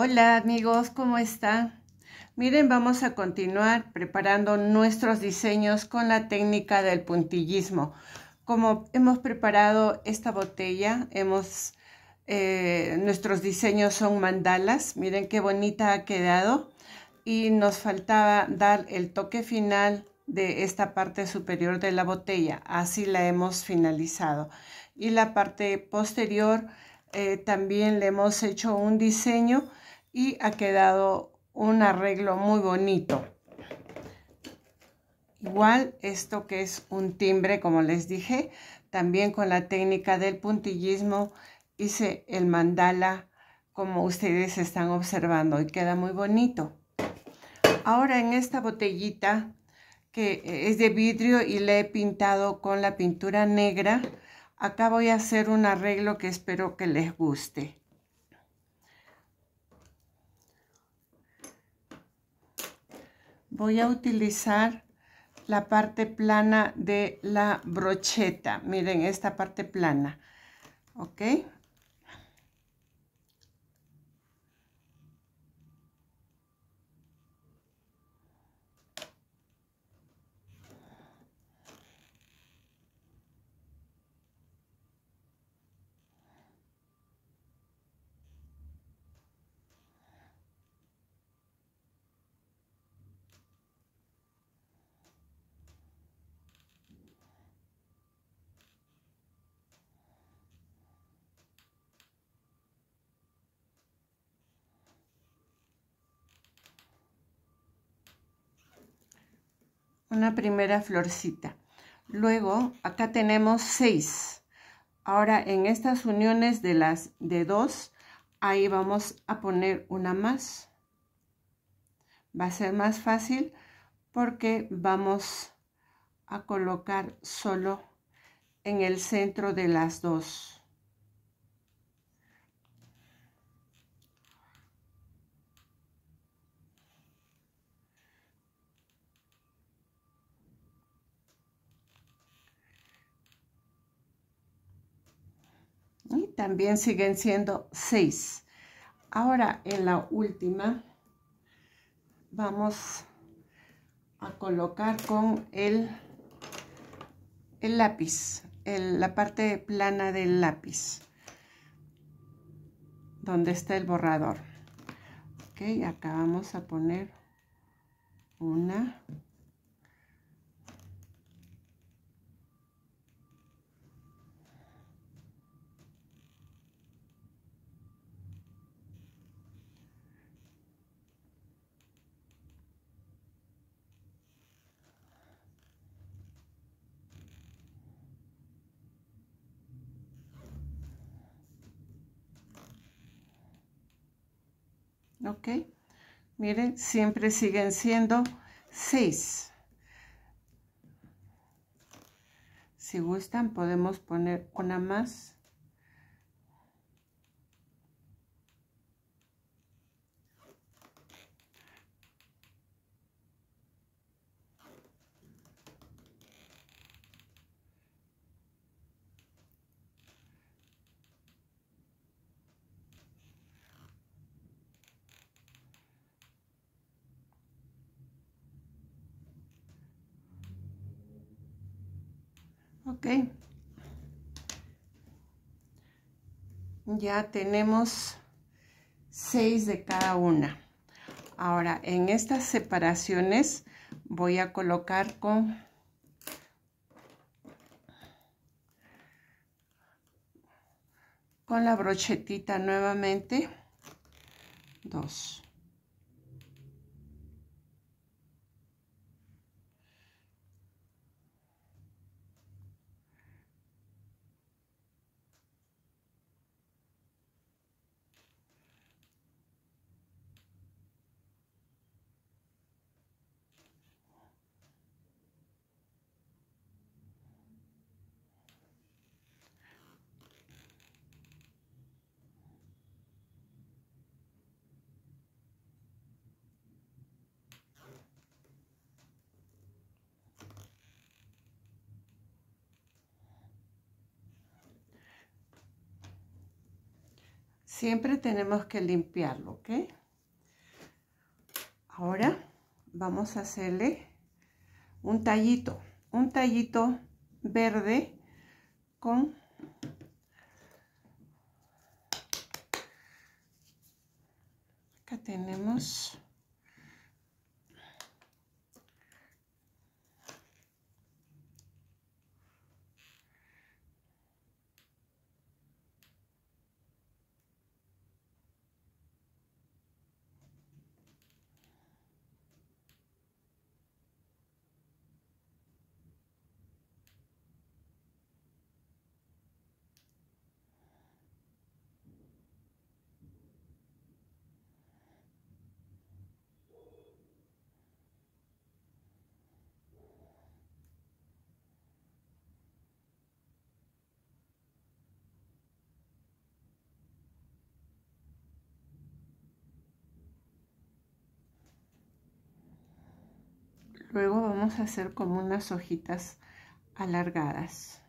Hola amigos, ¿cómo están? Miren, vamos a continuar preparando nuestros diseños con la técnica del puntillismo. Como hemos preparado esta botella, hemos, eh, nuestros diseños son mandalas. Miren qué bonita ha quedado. Y nos faltaba dar el toque final de esta parte superior de la botella. Así la hemos finalizado. Y la parte posterior eh, también le hemos hecho un diseño y ha quedado un arreglo muy bonito. Igual esto que es un timbre, como les dije, también con la técnica del puntillismo hice el mandala como ustedes están observando y queda muy bonito. Ahora en esta botellita que es de vidrio y le he pintado con la pintura negra, acá voy a hacer un arreglo que espero que les guste. voy a utilizar la parte plana de la brocheta. Miren, esta parte plana. ¿Ok? una primera florcita. Luego, acá tenemos seis Ahora, en estas uniones de las de dos ahí vamos a poner una más. Va a ser más fácil porque vamos a colocar solo en el centro de las dos. también siguen siendo seis Ahora en la última vamos a colocar con el, el lápiz, en la parte plana del lápiz, donde está el borrador. Ok, acá vamos a poner una, ok miren siempre siguen siendo seis. si gustan podemos poner una más ya tenemos seis de cada una ahora en estas separaciones voy a colocar con con la brochetita nuevamente dos. Siempre tenemos que limpiarlo, ¿ok? Ahora vamos a hacerle un tallito, un tallito verde con acá tenemos Luego vamos a hacer como unas hojitas alargadas.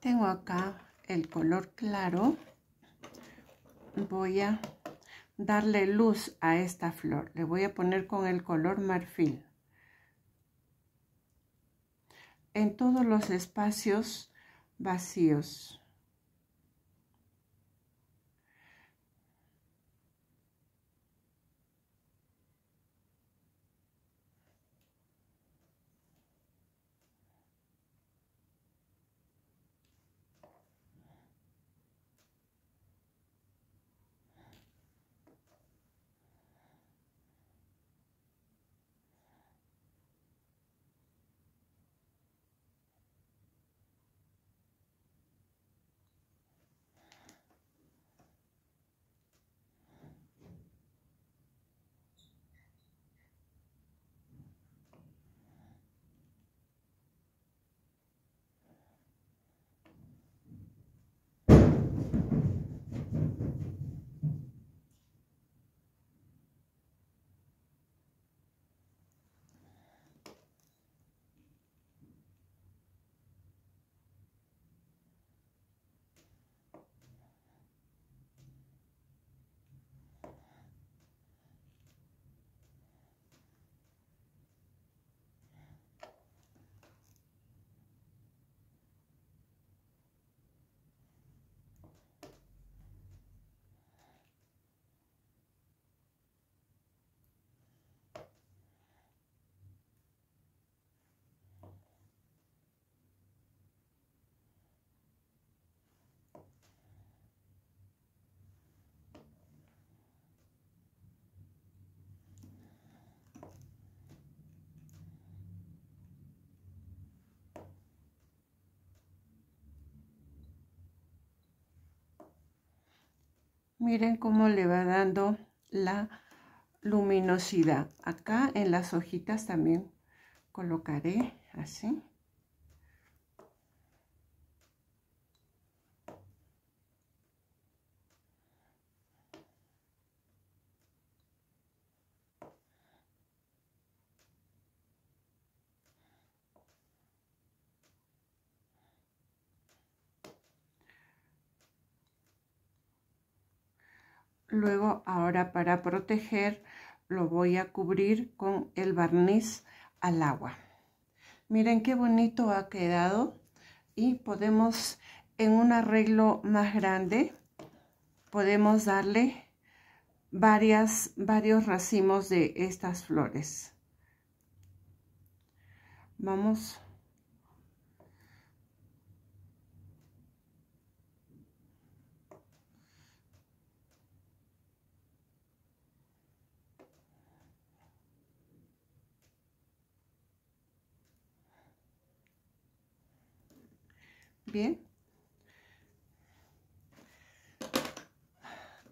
tengo acá el color claro voy a darle luz a esta flor le voy a poner con el color marfil en todos los espacios vacíos Miren cómo le va dando la luminosidad. Acá en las hojitas también colocaré así. Luego ahora para proteger lo voy a cubrir con el barniz al agua. Miren qué bonito ha quedado y podemos en un arreglo más grande podemos darle varias, varios racimos de estas flores. Vamos Bien.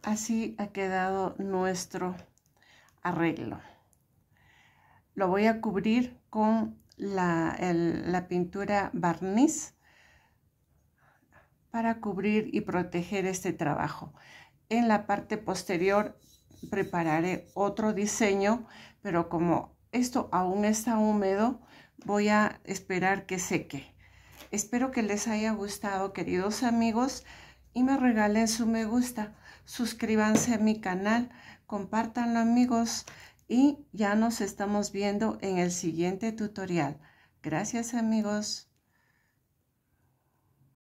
Así ha quedado nuestro arreglo. Lo voy a cubrir con la, la pintura barniz para cubrir y proteger este trabajo. En la parte posterior prepararé otro diseño, pero como esto aún está húmedo, voy a esperar que seque. Espero que les haya gustado, queridos amigos, y me regalen su me gusta. Suscríbanse a mi canal, compártanlo amigos y ya nos estamos viendo en el siguiente tutorial. Gracias amigos.